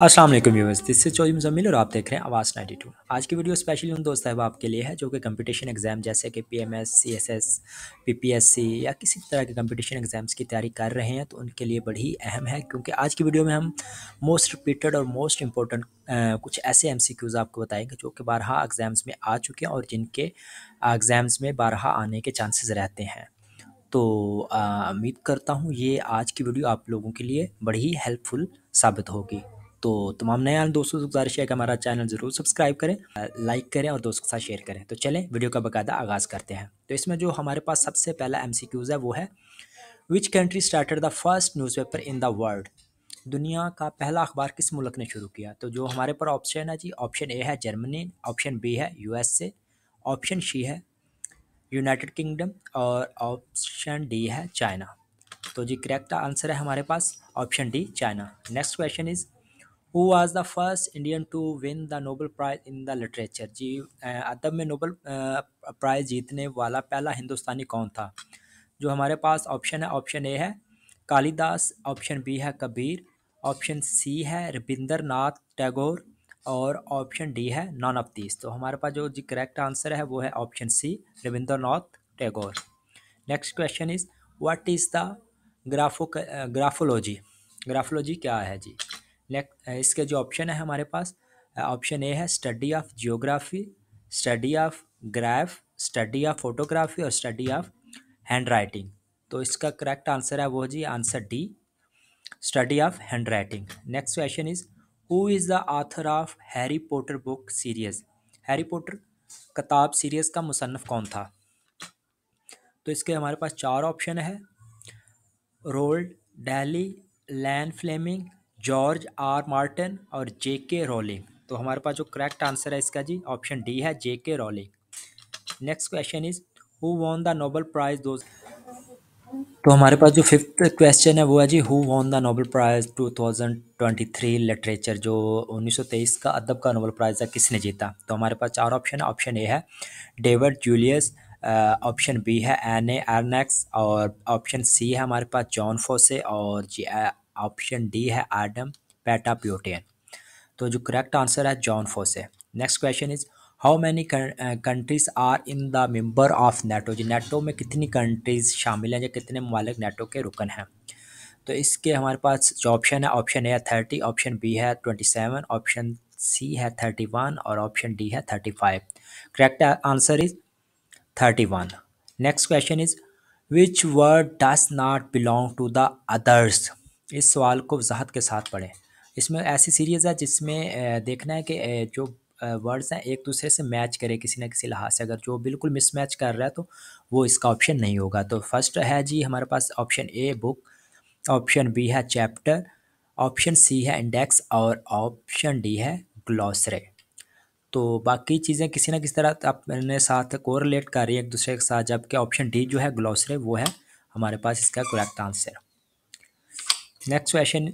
Aslam viewers this से चौधरी मुजम्मिल और आप देख रहे हैं आवाज़ 92 आज की वीडियो स्पेशली उन दोस्त साहब आपके लिए है जो कि कंपटीशन एग्ज़ाम जैसे कि पीएमएस, सीएसएस, पीपीएससी या किसी तरह के कंपटीशन एग्ज़ाम्स की तैयारी कर रहे हैं तो उनके लिए बड़ी ही अहम है क्योंकि आज की वीडियो में हम मोस्ट रिपीटेड और मोस्ट इंपॉर्टेंट कुछ ऐसे एम आपको बताएंगे जो कि बारहा एग्ज़ाम्स में आ चुके हैं और जिनके एग्ज़ाम्स में बारहा आने के चांसेज़ रहते हैं तो उम्मीद करता हूँ ये आज की वीडियो आप लोगों के लिए बड़ी ही हेल्पफुल साबित होगी तो तमाम नए दोस्तों से गुजारिश है कि हमारा चैनल ज़रूर सब्सक्राइब करें लाइक करें और दोस्तों के साथ शेयर करें तो चलें वीडियो का बाकायदा आगाज़ करते हैं तो इसमें जो हमारे पास सबसे पहला एम है वो है which country started the first newspaper in the world दुनिया का पहला अखबार किस मुल्क ने शुरू किया तो जो हमारे पर ऑप्शन है जी ऑप्शन ए है जर्मनी ऑप्शन बी है यूएसए ऑप्शन सी है यूनाइटेड किंगडम और ऑप्शन डी है चाइना तो जी करेक्ट आंसर है हमारे पास option D China next question is who was the first Indian to win the Nobel prize in the literature जी अदब में नोबल प्राइज़ जीतने वाला पहला हिंदुस्तानी कौन था जो हमारे पास ऑप्शन है ऑप्शन ए है कालिदास ऑप्शन बी है कबीर ऑप्शन सी है रविंद्र नाथ टैगोर और ऑप्शन डी है नॉन अफ्तीस तो हमारे पास जो जी करेक्ट आंसर है वो है option C Rabindranath Tagore next question is what is the grapho graphology graphology क्या है जी Uh, इसके जो ऑप्शन है हमारे पास ऑप्शन uh, ए है study of geography study of graph study of photography और स्टडी ऑफ हैंड राइटिंग तो इसका करेक्ट आंसर है वो जी answer D study of handwriting next question is who is the author of Harry Potter book series Harry Potter किताब series का मुसनफ़ कौन था तो इसके हमारे पास चार ऑप्शन है Roald Dahl Ian Fleming George R Martin और जे के रोलिंग तो हमारे पास जो करेक्ट आंसर है इसका जी ऑप्शन डी है J K Rowling next question is who won the Nobel prize दो तो हमारे पास जो फिफ्थ क्वेश्चन है वो है जी who won the Nobel prize 2023 literature जो 1923 का अदब का नोबल प्राइज़ है किसने जीता तो हमारे पास चार ऑप्शन है ऑप्शन ए है डेविड जूलियस ऑप्शन बी है एन ए आरनेक्स और ऑप्शन सी है हमारे पास जॉन फोसे और जी ऑप्शन डी है एडम पैटाप्योटेन तो जो करेक्ट आंसर है जॉन फोस है next question is how many countries are in the member of NATO जी नेटो में कितनी कंट्रीज़ शामिल हैं या कितने ममालिक नेटो के रुकन हैं तो इसके हमारे पास जो ऑप्शन है ऑप्शन ए है थर्टी ऑप्शन बी है ट्वेंटी सेवन ऑप्शन सी है थर्टी वन और ऑप्शन डी है thirty five correct answer is thirty one next question is which word does not belong to the others इस सवाल को वजाहत के साथ पढ़ें इसमें ऐसी सीरीज़ है जिसमें देखना है कि जो वर्ड्स हैं एक दूसरे से मैच करें किसी ना किसी लिहाज से अगर जो बिल्कुल मिसमैच कर रहा है तो वो इसका ऑप्शन नहीं होगा तो फर्स्ट है जी हमारे पास option A book option B है चैप्टर ऑप्शन सी है इंडेक्स और ऑप्शन डी है ग्लॉसरे तो बाकी चीज़ें किसी ना किसी तरह अपने साथ कोरिलेट कर रही है एक दूसरे के साथ जबकि ऑप्शन डी जो है ग्लॉसरे वो है हमारे पास इसका करेक्ट आंसर नेक्स्ट क्वेश्चन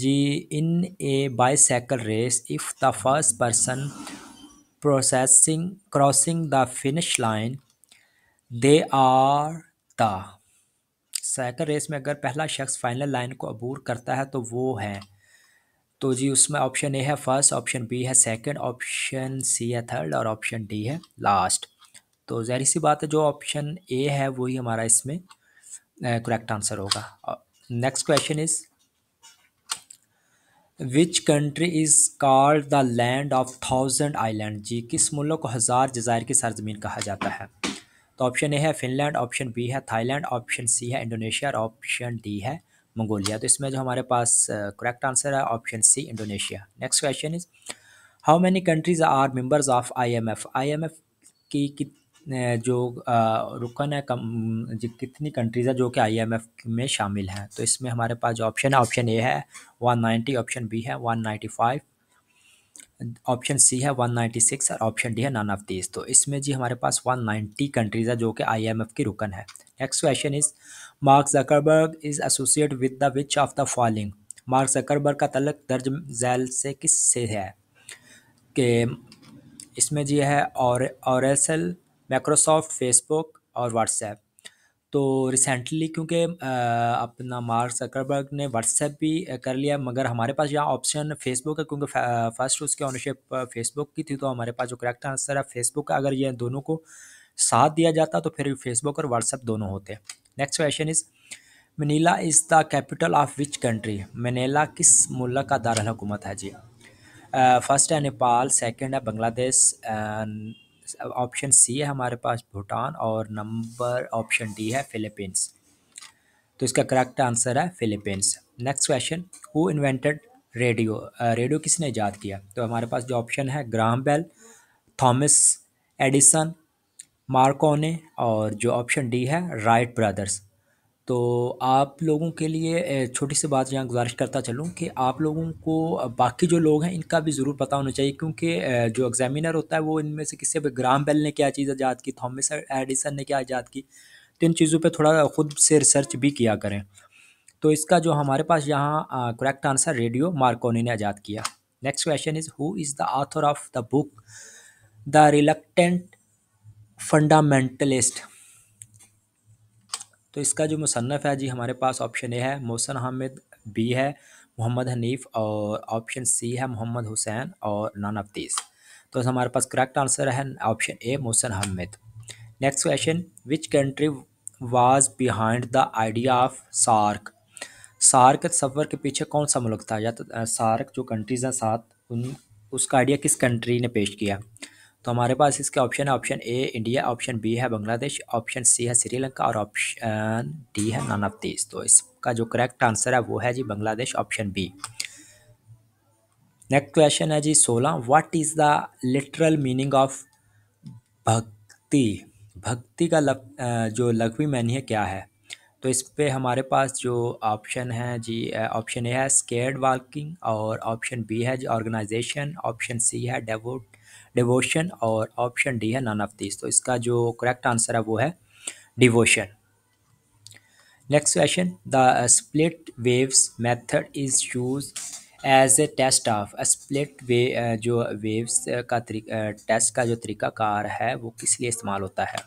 जी in a bicycle race if the first person processing crossing the finish line they are the cycle race में अगर पहला शख्स फाइनल लाइन को अबूर करता है तो वो है तो जी उसमें ऑप्शन ए है फर्स्ट ऑप्शन बी है सेकंड ऑप्शन सी है थर्ड और ऑप्शन डी है लास्ट तो जहरी सी बात है जो ऑप्शन ए है वही हमारा इसमें करेक्ट आंसर होगा next question is which country is called the land of thousand island जी किस मुल्क को हज़ार जजायर की सरजमीन कहा जाता है तो ऑप्शन ए है फिनलैंड ऑप्शन बी है थाईलैंड ऑप्शन सी है इंडोनेशिया और ऑप्शन डी है मंगोलिया तो इसमें जो हमारे पास करेक्ट आंसर है option C Indonesia next question is how many countries are members of I M F I M F की जो रुकन है कम जी कितनी कंट्रीज़ है जो कि आईएमएफ में शामिल हैं तो इसमें हमारे पास जो ऑप्शन है ऑप्शन ए है 190 ऑप्शन बी है 195 ऑप्शन सी है 196 और ऑप्शन डी है नाइन ऑफ दीज तो इसमें जी हमारे पास 190 कंट्रीज़ है जो कि आईएमएफ की रुकन है next question is Mark Zuckerberg is associate with the which of the following Mark Zuckerberg का तलक दर्ज जैल से किस से है कि इसमें जी है और ऑरसल माइक्रोसॉफ्ट फेसबुक और व्हाट्सएप तो रिसेंटली क्योंकि अपना मार्क सकरबर्ग ने व्हाट्सएप भी कर लिया मगर हमारे पास यहाँ ऑप्शन फेसबुक है क्योंकि फर्स्ट उसकी ऑनरशिप फेसबुक की थी तो हमारे पास जो करेक्ट आंसर है फेसबुक अगर ये दोनों को साथ दिया जाता तो फिर फेसबुक और व्हाट्सएप दोनों होते next question is Manila is the capital of which country Manila किस मुल्क का दारकूमत है जी फर्स्ट है नेपाल सेकेंड है बांग्लादेश ऑप्शन सी है हमारे पास भूटान और नंबर ऑप्शन डी है फिलीपींस तो इसका करेक्ट आंसर है Philippines next question who invented radio radio किसने ईजाद किया तो हमारे पास जो ऑप्शन है Graham Bell Thomas Edison Marconi और जो ऑप्शन डी है राइट ब्रदर्स तो आप लोगों के लिए छोटी सी बात यहाँ गुजारिश करता चलूँ कि आप लोगों को बाकी जो लोग हैं इनका भी ज़रूर पता होना चाहिए क्योंकि जो एग्जामिनर होता है वो इनमें से किसी भी ग्राम बेल ने क्या चीज़ आज़ाद की थॉमस एडिसन ने क्या आज़ाद की तो इन चीज़ों पर थोड़ा ख़ुद से रिसर्च भी किया करें तो इसका जो हमारे पास यहाँ करेक्ट आंसर रेडियो मार्कोनी ने आज़ाद किया next question is who is the author of the book the Reluctant Fundamentalist तो इसका जो मुसनफ़ है जी हमारे पास ऑप्शन ए है मोहसन हामिद बी है मोहम्मद हनीफ और ऑप्शन सी है मोहम्मद हुसैन और नाना तो हमारे पास करेक्ट आंसर है option A Mohsin Hamid next question which country was behind the idea of SAARC SAARC सफ़र के पीछे कौन सा मुल्क था या तो सार्क जो कंट्रीज़ हैं साथ उन उसका आइडिया किस कंट्री ने पेश किया तो हमारे पास इसके ऑप्शन है option A India option B है बांग्लादेश ऑप्शन सी है श्रीलंका और ऑप्शन डी है नॉन ऑफ तो इसका जो करेक्ट आंसर है वो है जी Bangladesh option B next question है जी सोलह what is the literal meaning of bhakti भक्ति का लग, जो लघवी है क्या है तो इस पर हमारे पास जो ऑप्शन है जी ऑप्शन ए है स्केर्ड वॉकिंग और ऑप्शन बी है जी ऑर्गेनाइजेशन ऑप्शन सी है डेवोट डिवोशन और ऑप्शन डी है नन ऑफ दिस तो इसका जो करेक्ट आंसर है वो है devotion next question the split waves method is use as a test of split वे जो वेव्स का टेस्ट uh, का जो तरीकाकार है वो किस लिए इस्तेमाल होता है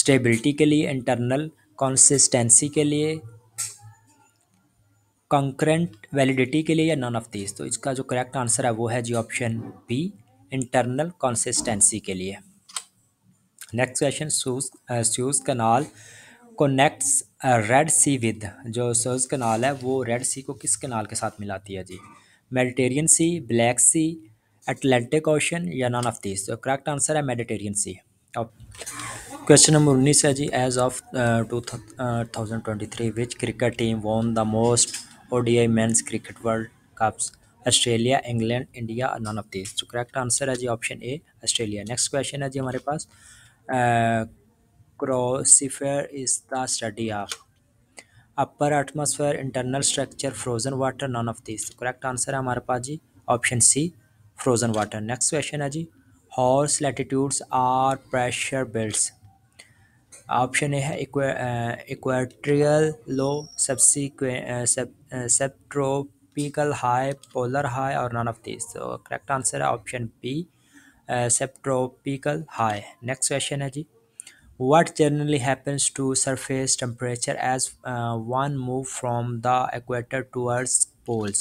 स्टेबिलिटी के लिए इंटरनल कंसिस्टेंसी के लिए कंकरेंट वैलिडिटी के लिए या नॉन ऑफ दिस तो इसका जो करेक्ट आंसर है वो है जी ऑप्शन बी इंटरनल कंसिस्टेंसी के लिए next question Suez Suez canal connects Red Sea with जो सूज कनाल है वो रेड सी को किस कनाल के साथ मिलाती है जी Mediterranean Sea Black Sea Atlantic Ocean या नॉन ऑफ दिस तो करेक्ट आंसर है मेडिटेरियन सी क्वेश्चन नंबर उन्नीस है जी as of two thousand twenty three which cricket team won the most O D I men's cricket world cups Australia England India none of this तो correct answer है जी option A Australia next question है जी हमारे पास cryosphere is the study of upper atmosphere internal structure frozen water none of this correct answer है हमारे पास जी option C frozen water next question है जी horse latitudes are pressure belts option A है इक्वेट्रियल लो सब सेप्ट्रोप tropical high polar high और none of this तो करेक्ट आंसर है option B subtropical high next question है जी what generally happens to surface temperature as uh, one move from the equator towards poles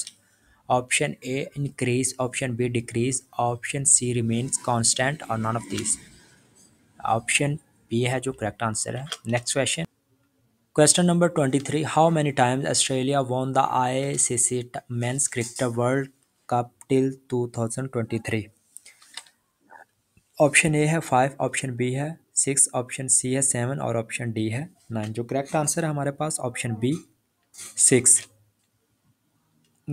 option a increase option b decrease option c remains constant or none of these option b है जो correct answer है next question question number twenty three how times Australia won the I C C मैं cricket world cup till two thousand twenty three option A है five option B है six option C है seven और option D है nine जो correct answer है हमारे पास option B six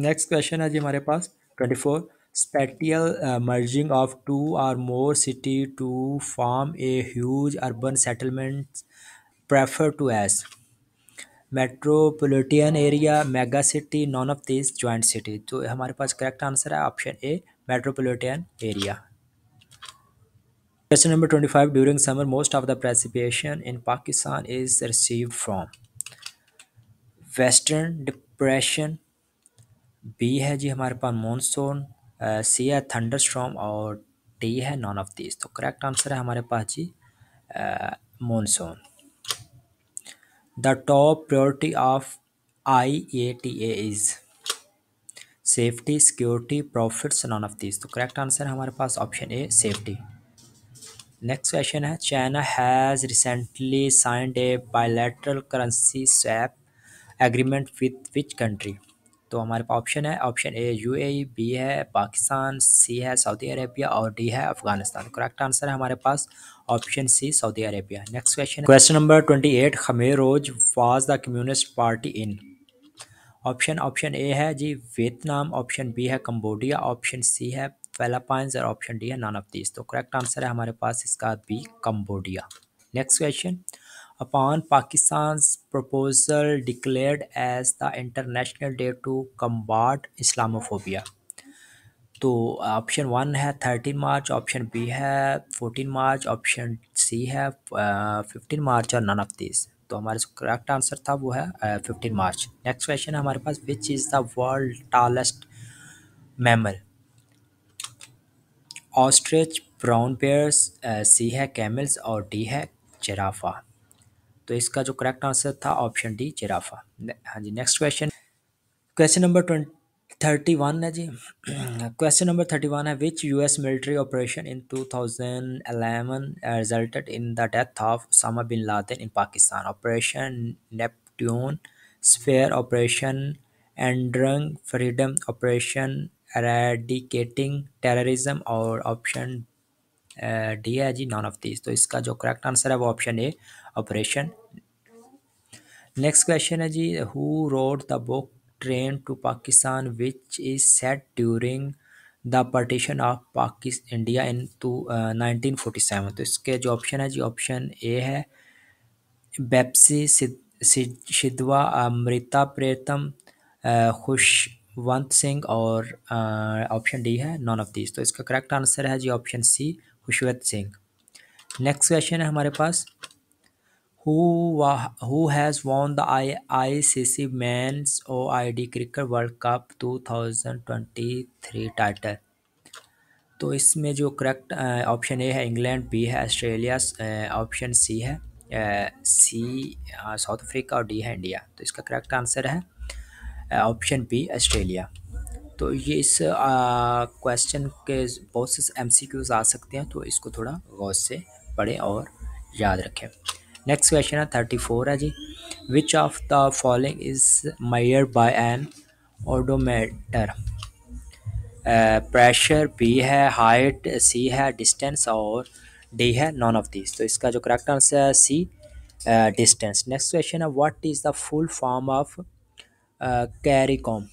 next question है जी हमारे पास twenty four spatial merging of two or more city to form a huge urban settlement referred to as metropolitan area mega city none of this giant city तो हमारे पास correct answer है option A metropolitan area question number twenty five during summer most of the precipitation in Pakistan is receive from western depression B है जी हमारे पास monsoon सी है thunder स्ट्रॉम और D है नॉन ऑफ दिस तो करेक्ट आंसर है हमारे पास जी monsoon The top priority A T as safety security profits none of this तो करेक्ट आंसर हमारे पास option A safety next question है China has recently signed a bilateral currency swap agreement with which country तो हमारे पास option है option A UAE B है पाकिस्तान सी है सऊदी अरेबिया और डी है अफ़गानिस्तान करेक्ट आंसर है हमारे पास option C Saudi Arabia next question question number twenty eight Khmer Rouge was the communist party in option option A है जी वियतनाम ऑप्शन बी है कम्बोडिया ऑप्शन सी है फेलापाइंस और ऑप्शन डी है नॉन ऑफ दीज तो correct answer है हमारे पास इसका B Cambodia next question upon Pakistan proposal declared as the international day to combat Islamophobia तो ऑप्शन वन है थर्टीन मार्च ऑप्शन बी है फोर्टीन मार्च ऑप्शन सी है फिफ्टीन uh, मार्च और नन ऑफ दिस तो हमारे करेक्ट आंसर था वो है फिफ्टीन मार्च नेक्स्ट क्वेश्चन है हमारे पास which is the world tallest mammal ostrich brown bears C है कैमल्स और डी है जराफा तो इसका जो करेक्ट आंसर था ऑप्शन डी जराफा हाँ जी next question question number twenty thirty one है जी क्वेश्चन नंबर थर्टी वन है which U S military operation in two thousand eleven resulted in the death of Osama bin Laden in Pakistan operation Neptune spear operation एंड्रंग freedom operation eradicating terrorism और option D है जी non of this तो इसका जो correct answer है वो option A operation next question है जी who wrote the book train to Pakistan which is set during the partition of पाकिस India in two nineteen forty seven तो इसके जो ऑप्शन है जी ऑप्शन ए है बेप्सी सिद्धवा अमृता प्रीतम खुशवंत सिंह और ऑप्शन uh, डी है नॉन ऑफ दीज तो इसका करेक्ट आंसर है जी option C Khushwant Singh next question है हमारे पास who who has won the ICC Men's OID Cricket World Cup 2023 title तो इसमें जो करेक्ट ऑप्शन ए है इंग्लैंड बी है ऑस्ट्रेलिया ऑप्शन सी है सी साउथ अफ्रीका और डी है इंडिया तो इसका करेक्ट आंसर है ऑप्शन बी ऑस्ट्रेलिया तो ये इस क्वेश्चन के बहुत से एम आ सकते हैं तो इसको थोड़ा गौर से पढ़ें और याद रखें नेक्स्ट क्वेश्चन है थर्टी फोर है जी which of the following is measured by an odometer pressure B है हाइट सी है डिस्टेंस और डी है नॉन ऑफ दिस तो इसका जो करेक्ट आंसर है सी डिस्टेंस नेक्स्ट क्वेश्चन है what is the full form of CARICOM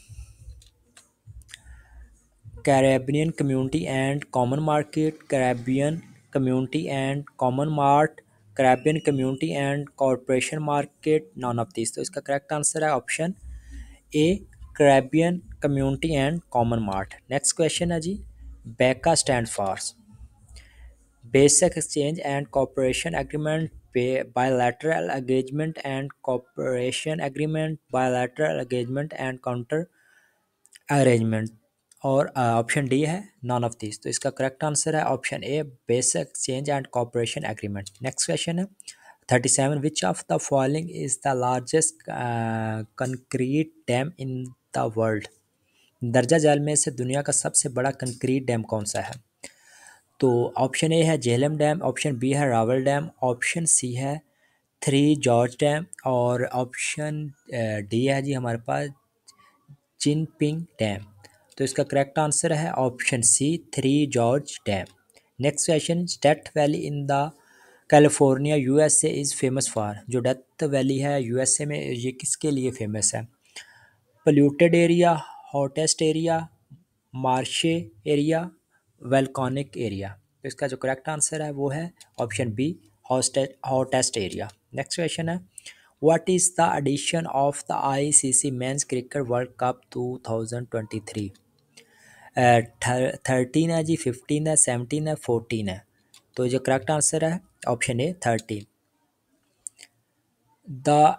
Caribbean community and common market Caribbean community and common mart Caribbean community and corporation market none of this तो इसका correct answer है option A Caribbean community and common mart next question है जी BECA stand for basic exchange and cooperation agreement bilateral engagement and cooperation agreement bilateral engagement and counter arrangement और option D है none of this तो इसका correct answer है option A basic change and cooperation agreement next question है thirty seven which of the following is the largest concrete dam in the world दर्जा जैल में से दुनिया का सबसे बड़ा कंक्रीट डैम कौन सा है तो ऑप्शन ए है जेहलम डैम ऑप्शन बी है रावल डैम ऑप्शन सी है थ्री जॉर्ज डैम और ऑप्शन डी है जी हमारे पास चिनपिंग डैम तो इसका करेक्ट आंसर है option C three Gorges dam next question death valley in the California USA is famous for जो डेथ वैली है यूएसए में ये किसके लिए फेमस है polluted area hottest area marshy area volcanic area तो इसका जो करेक्ट आंसर है वो है option B hottest area next question है what is the edition of the ICC men's cricket world cup three thirteen है जी फिफ्टीन है सेवनटीन है फोर्टीन है तो जो करेक्ट आंसर है option A thirteen the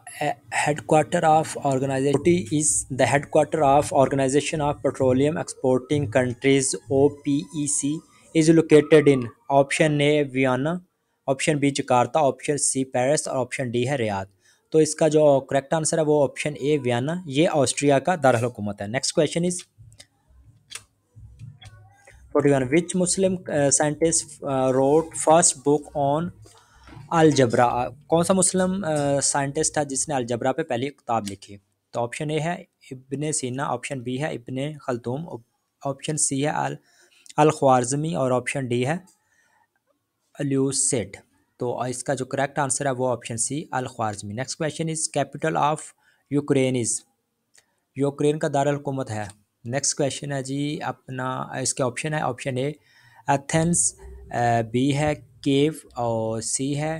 headquarter of organization is the head headquarter of organization of petroleum exporting countries O P E C is located in option A Vienna option B Jakarta option C Paris और option D है Riyadh तो इसका जो correct answer है वो option A Vienna ये Austria का दारकूमत है next question is forty one which Muslim scientist uh, first book on algebra कौन सा मुस्लिम साइंटिस्ट uh, था जिसने अलजबरा पे पहली किताब लिखी तो ऑप्शन ए है इबन सीना ऑप्शन बी है इबन खलतूम ऑप्शन सी है अल अल ख्वारजमी और ऑप्शन डी है अल्यूसेट तो इसका जो करेक्ट आंसर है वो option C al Khwarizmi next question is capital of Ukraine is Ukraine का दारकूमत है नेक्स्ट क्वेश्चन है जी अपना इसके ऑप्शन है ऑप्शन ए एथेंस बी है केव और सी है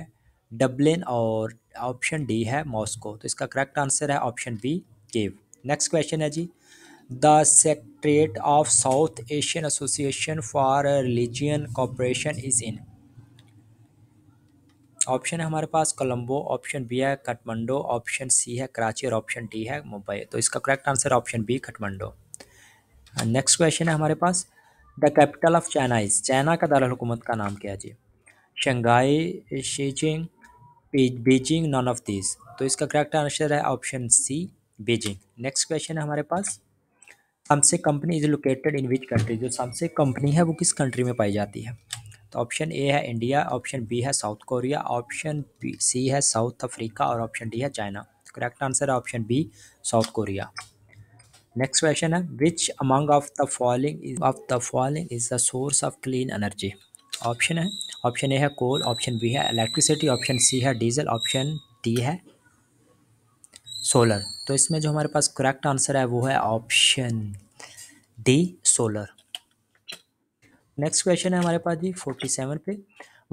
डब्लिन और ऑप्शन डी है मॉस्को तो इसका करेक्ट आंसर है option B Kiev next question है जी the secretariat of South Asian association for regional cooperation is in option है हमारे पास कोलंबो ऑप्शन बी है काठमांडू ऑप्शन सी है कराची और ऑप्शन डी है मुंबई तो इसका correct answer option B Kathmandu next question है हमारे पास the capital of China is China का दारकूमत का नाम क्या है जी शंघाई शीजिंग बीजिंग नॉन ऑफ दिस तो इसका करेक्ट आंसर है option C Beijing next question है हमारे पास Samsung company is located in which country जो सामसे कंपनी है वो किस कंट्री में पाई जाती है तो ऑप्शन ए है इंडिया ऑप्शन बी है साउथ कोरिया ऑप्शन सी है साउथ अफ्रीका और ऑप्शन डी है चाइना करेक्ट आंसर है option B South Korea next question है which among of the following of the following is the source of clean energy option है option A है coal option B है electricity option C है diesel option D है solar तो इसमें जो हमारे पास करेक्ट आंसर है वो है option D solar next question है हमारे पास जी forty seven Pir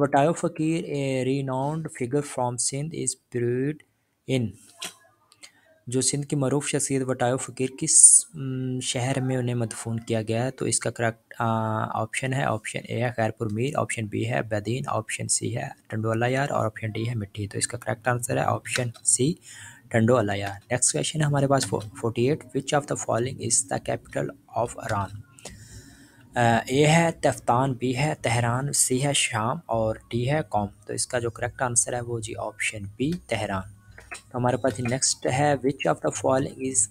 Watayo Faqir a renowned figure from Sindh is buried in जो सिंध की मरूफ शख्सियत वटायो फ़कीर किस शहर में उन्हें मदफून किया गया है तो इसका करेक्ट ऑप्शन है ऑप्शन ए है खैरपुर मीर ऑप्शन बी है बैदीन ऑप्शन सी है टंडो यार और ऑप्शन डी है मिट्टी तो इसका करेक्ट आंसर है option C Tando Yar next question है हमारे पास forty eight which of the following is the capital of Iran A है तफ्तान बी है तहरान सी है शाम और डी है कॉम तो इसका जो करेक्ट आंसर है वो जी ऑप्शन बी तहरान तो हमारे पास नेक्स्ट है which of the fall is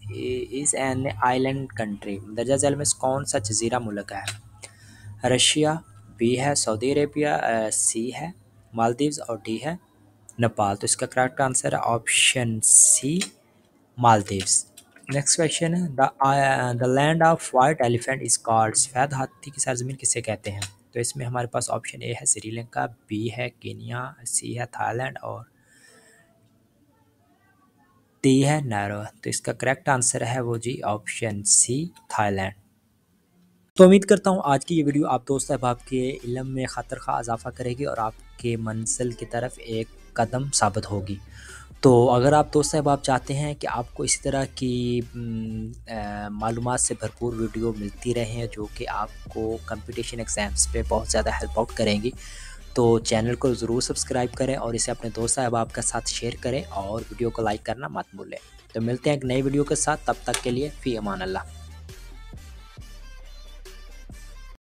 is an island country दर्जा जैल में कौन सा जजीरा मुल्क है रशिया बी है सऊदी अरेबिया सी है मालदीव्स और डी है नेपाल तो इसका करेक्ट आंसर है option C Maldives next question है the the land of white elephant is called सफ़ेद हाथी की सरजमीन किसे कहते हैं तो इसमें हमारे पास ऑप्शन ए है श्रीलंका बी है केनिया सी है थाईलैंड और टी है नैरो तो इसका करेक्ट आंसर है वो जी ऑप्शन सी थाईलैंड तो उम्मीद करता हूँ आज की ये वीडियो आप दोस्त अहबाब के इलम में खातर खा इजाफा करेगी और आपके मंजिल की तरफ एक कदम साबित होगी तो अगर आप दोस्त अहबाब चाहते हैं कि आपको इसी तरह की मालूम से भरपूर वीडियो मिलती रहे जो कि आपको कंपटीशन एग्ज़ाम्स पे बहुत ज़्यादा हेल्प आउट करेंगी तो चैनल को ज़रूर सब्सक्राइब करें और इसे अपने दोस्त अहबाब के साथ शेयर करें और वीडियो को लाइक करना मत भूलें तो मिलते हैं एक नई वीडियो के साथ तब तक के लिए फ़ी अमान अल्लाह